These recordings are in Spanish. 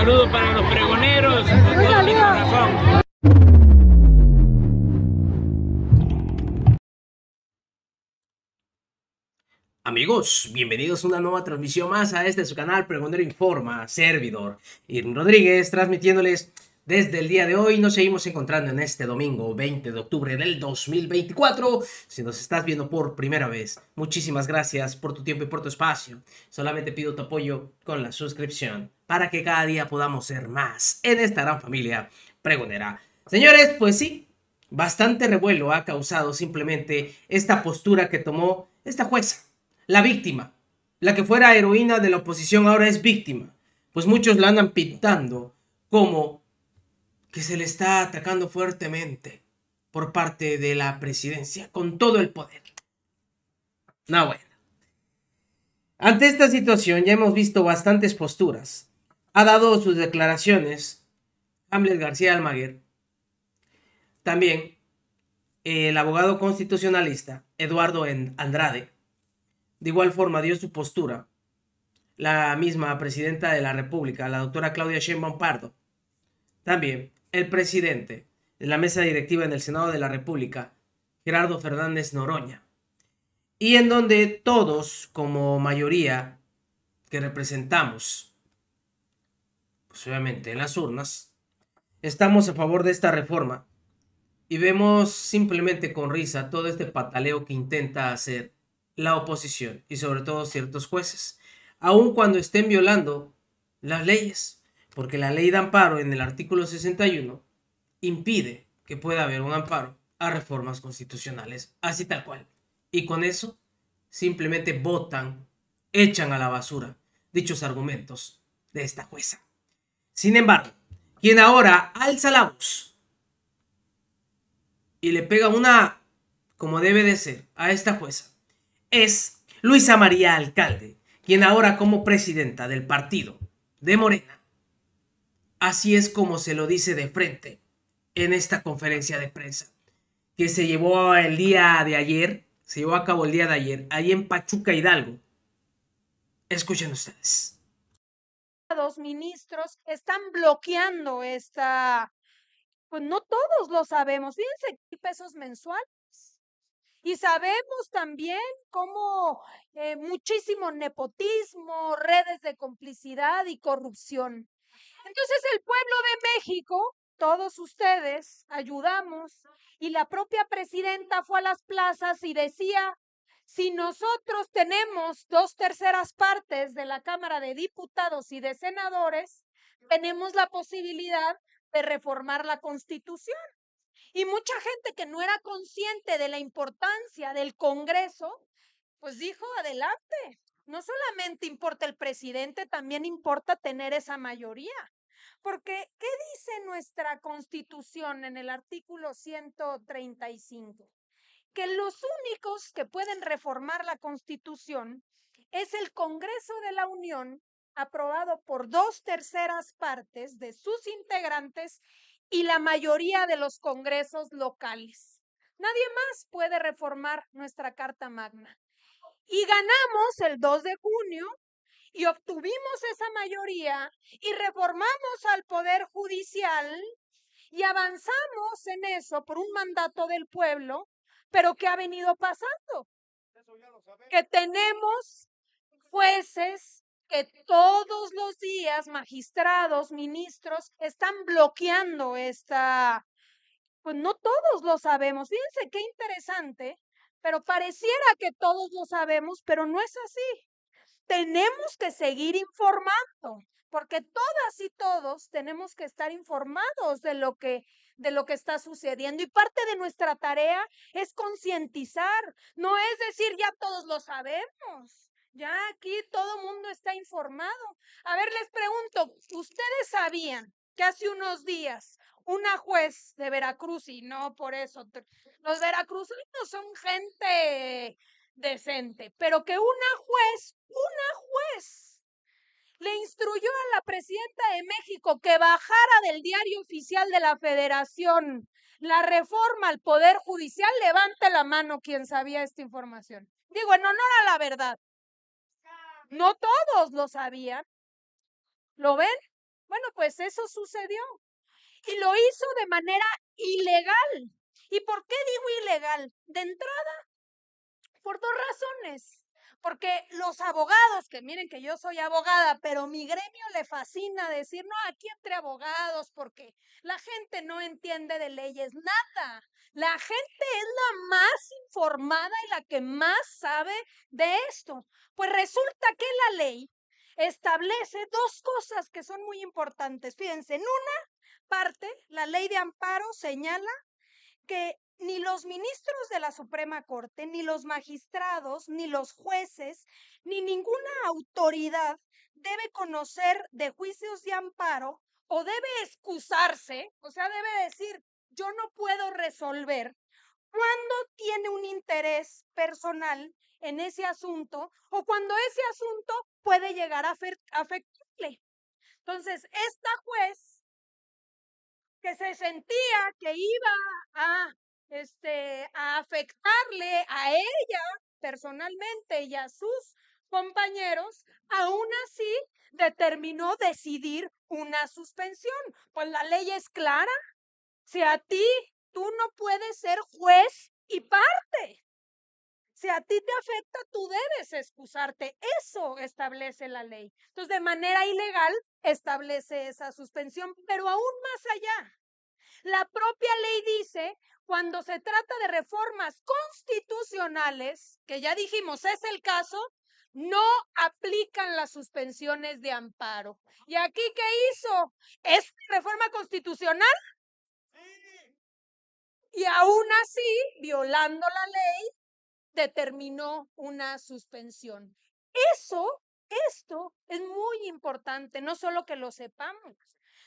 saludo para los pregoneros Amigos, bienvenidos a una nueva transmisión más a este su canal Pregonero Informa, servidor Irn Rodríguez, transmitiéndoles desde el día de hoy. Nos seguimos encontrando en este domingo 20 de octubre del 2024. Si nos estás viendo por primera vez, muchísimas gracias por tu tiempo y por tu espacio. Solamente pido tu apoyo con la suscripción para que cada día podamos ser más en esta gran familia pregonera. Señores, pues sí, bastante revuelo ha causado simplemente esta postura que tomó esta jueza, la víctima, la que fuera heroína de la oposición ahora es víctima, pues muchos la andan pintando como que se le está atacando fuertemente por parte de la presidencia con todo el poder. No, bueno. Ante esta situación ya hemos visto bastantes posturas ha dado sus declaraciones Hamlet García Almaguer. También eh, el abogado constitucionalista Eduardo Andrade. De igual forma dio su postura la misma presidenta de la República, la doctora Claudia Sheinbaum Pardo. También el presidente de la mesa directiva en el Senado de la República, Gerardo Fernández Noroña. Y en donde todos, como mayoría que representamos pues obviamente en las urnas, estamos a favor de esta reforma y vemos simplemente con risa todo este pataleo que intenta hacer la oposición y sobre todo ciertos jueces, aun cuando estén violando las leyes, porque la ley de amparo en el artículo 61 impide que pueda haber un amparo a reformas constitucionales, así tal cual. Y con eso simplemente votan, echan a la basura dichos argumentos de esta jueza. Sin embargo, quien ahora alza la voz y le pega una, como debe de ser, a esta jueza, es Luisa María Alcalde, quien ahora como presidenta del partido de Morena, así es como se lo dice de frente en esta conferencia de prensa que se llevó el día de ayer, se llevó a cabo el día de ayer, ahí en Pachuca Hidalgo. Escuchen ustedes dos ministros están bloqueando esta, pues no todos lo sabemos, fíjense qué pesos mensuales. Y sabemos también cómo eh, muchísimo nepotismo, redes de complicidad y corrupción. Entonces el pueblo de México, todos ustedes, ayudamos y la propia presidenta fue a las plazas y decía, si nosotros tenemos dos terceras partes de la Cámara de Diputados y de Senadores, tenemos la posibilidad de reformar la Constitución. Y mucha gente que no era consciente de la importancia del Congreso, pues dijo, adelante, no solamente importa el presidente, también importa tener esa mayoría. Porque, ¿qué dice nuestra Constitución en el artículo 135? que los únicos que pueden reformar la Constitución es el Congreso de la Unión, aprobado por dos terceras partes de sus integrantes y la mayoría de los congresos locales. Nadie más puede reformar nuestra Carta Magna. Y ganamos el 2 de junio y obtuvimos esa mayoría y reformamos al Poder Judicial y avanzamos en eso por un mandato del pueblo pero ¿qué ha venido pasando? que tenemos jueces que todos los días magistrados, ministros, están bloqueando esta... Pues no todos lo sabemos. Fíjense qué interesante, pero pareciera que todos lo sabemos, pero no es así tenemos que seguir informando, porque todas y todos tenemos que estar informados de lo que de lo que está sucediendo y parte de nuestra tarea es concientizar, no es decir ya todos lo sabemos. Ya aquí todo mundo está informado. A ver, les pregunto, ¿ustedes sabían que hace unos días una juez de Veracruz, y no por eso, los veracruzanos son gente decente, pero que una juez, una juez, le instruyó a la presidenta de México que bajara del diario oficial de la federación la reforma al Poder Judicial, levante la mano quien sabía esta información. Digo, en honor a la verdad. No todos lo sabían. ¿Lo ven? Bueno, pues eso sucedió. Y lo hizo de manera ilegal. ¿Y por qué digo ilegal? De entrada, por dos razones. Porque los abogados, que miren que yo soy abogada, pero mi gremio le fascina decir, no, aquí entre abogados, porque la gente no entiende de leyes nada. La gente es la más informada y la que más sabe de esto. Pues resulta que la ley establece dos cosas que son muy importantes. Fíjense, en una parte, la ley de amparo señala que ni los ministros de la Suprema Corte, ni los magistrados, ni los jueces, ni ninguna autoridad debe conocer de juicios de amparo o debe excusarse, o sea, debe decir, yo no puedo resolver cuando tiene un interés personal en ese asunto o cuando ese asunto puede llegar a afectarle. Entonces, esta juez que se sentía que iba a este, a afectarle a ella personalmente y a sus compañeros, aún así determinó decidir una suspensión. Pues la ley es clara. Si a ti tú no puedes ser juez y parte. Si a ti te afecta, tú debes excusarte. Eso establece la ley. Entonces, de manera ilegal, establece esa suspensión, pero aún más allá. La propia ley dice, cuando se trata de reformas constitucionales, que ya dijimos es el caso, no aplican las suspensiones de amparo. ¿Y aquí qué hizo? ¿Es reforma constitucional? Y aún así, violando la ley, determinó una suspensión. Eso, esto es muy importante, no solo que lo sepamos,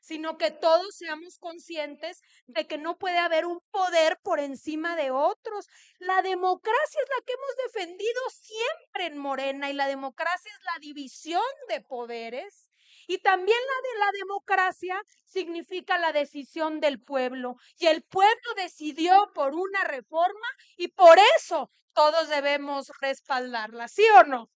sino que todos seamos conscientes de que no puede haber un poder por encima de otros. La democracia es la que hemos defendido siempre en Morena y la democracia es la división de poderes. Y también la de la democracia significa la decisión del pueblo. Y el pueblo decidió por una reforma y por eso todos debemos respaldarla, ¿sí o no?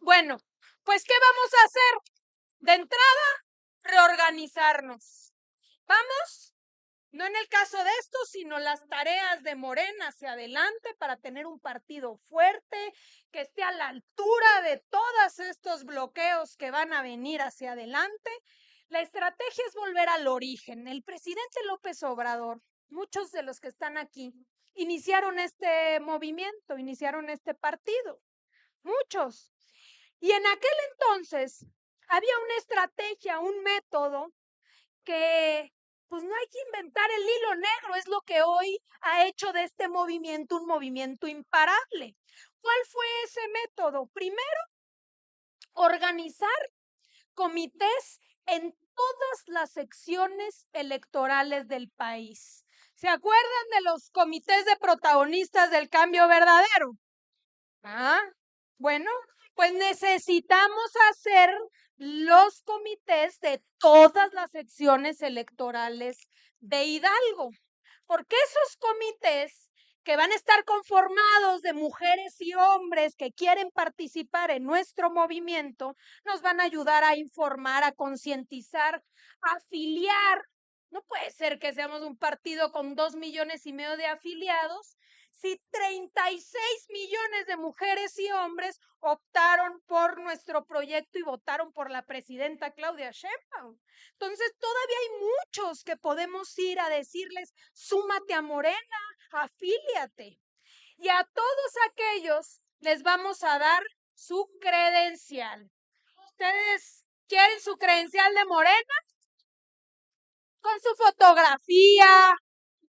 Bueno, pues ¿qué vamos a hacer? De entrada, reorganizarnos. Vamos, no en el caso de esto, sino las tareas de Morena hacia adelante para tener un partido fuerte que esté a la altura de todos estos bloqueos que van a venir hacia adelante. La estrategia es volver al origen. El presidente López Obrador, muchos de los que están aquí, iniciaron este movimiento, iniciaron este partido. Muchos. Y en aquel entonces, había una estrategia, un método que pues no hay que inventar el hilo negro, es lo que hoy ha hecho de este movimiento un movimiento imparable. ¿Cuál fue ese método? Primero, organizar comités en todas las secciones electorales del país. ¿Se acuerdan de los comités de protagonistas del cambio verdadero? Ah, bueno, pues necesitamos hacer los comités de todas las secciones electorales de Hidalgo, porque esos comités que van a estar conformados de mujeres y hombres que quieren participar en nuestro movimiento, nos van a ayudar a informar, a concientizar, a afiliar. No puede ser que seamos un partido con dos millones y medio de afiliados si 36 millones de mujeres y hombres optaron por nuestro proyecto y votaron por la presidenta Claudia Sheinbaum? Entonces, todavía hay muchos que podemos ir a decirles, súmate a Morena, afíliate. Y a todos aquellos les vamos a dar su credencial. ¿Ustedes quieren su credencial de Morena? Con su fotografía,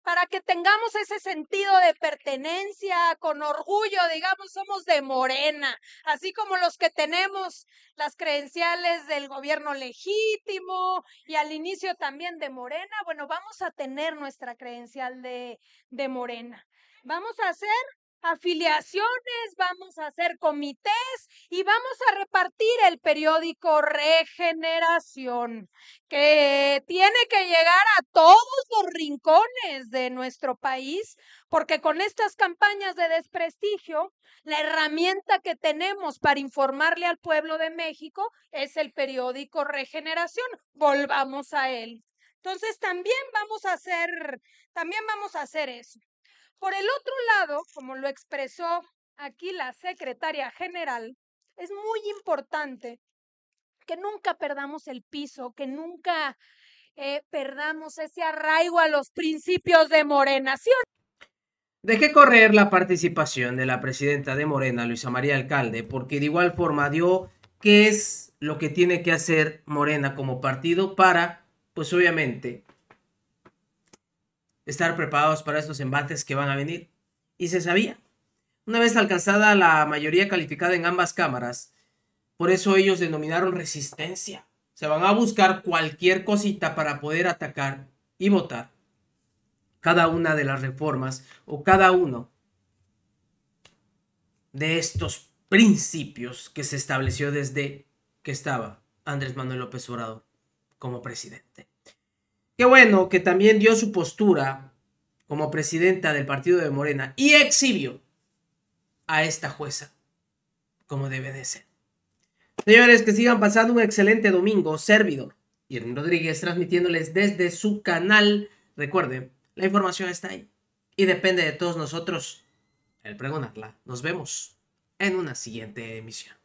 para que tengamos ese sentido de pertenencia, con orgullo, digamos, somos de Morena, así como los que tenemos las credenciales del gobierno legítimo y al inicio también de Morena, bueno, vamos a tener nuestra credencial de, de Morena. Vamos a hacer afiliaciones, vamos a hacer comités y vamos a repartir el periódico Regeneración, que tiene que llegar a todos los rincones de nuestro país, porque con estas campañas de desprestigio, la herramienta que tenemos para informarle al pueblo de México es el periódico Regeneración. Volvamos a él. Entonces también vamos a hacer, también vamos a hacer eso. Por el otro lado, como lo expresó aquí la secretaria general, es muy importante que nunca perdamos el piso, que nunca eh, perdamos ese arraigo a los principios de Morena. Dejé correr la participación de la presidenta de Morena, Luisa María Alcalde, porque de igual forma dio qué es lo que tiene que hacer Morena como partido para, pues obviamente, estar preparados para estos embates que van a venir. Y se sabía. Una vez alcanzada la mayoría calificada en ambas cámaras, por eso ellos denominaron resistencia. Se van a buscar cualquier cosita para poder atacar y votar cada una de las reformas o cada uno de estos principios que se estableció desde que estaba Andrés Manuel López Obrador como presidente. Qué bueno que también dio su postura como presidenta del partido de Morena y exhibió a esta jueza como debe de ser. Señores, que sigan pasando un excelente domingo, servidor. Y Rodríguez transmitiéndoles desde su canal. Recuerden, la información está ahí y depende de todos nosotros el pregonarla. Nos vemos en una siguiente emisión.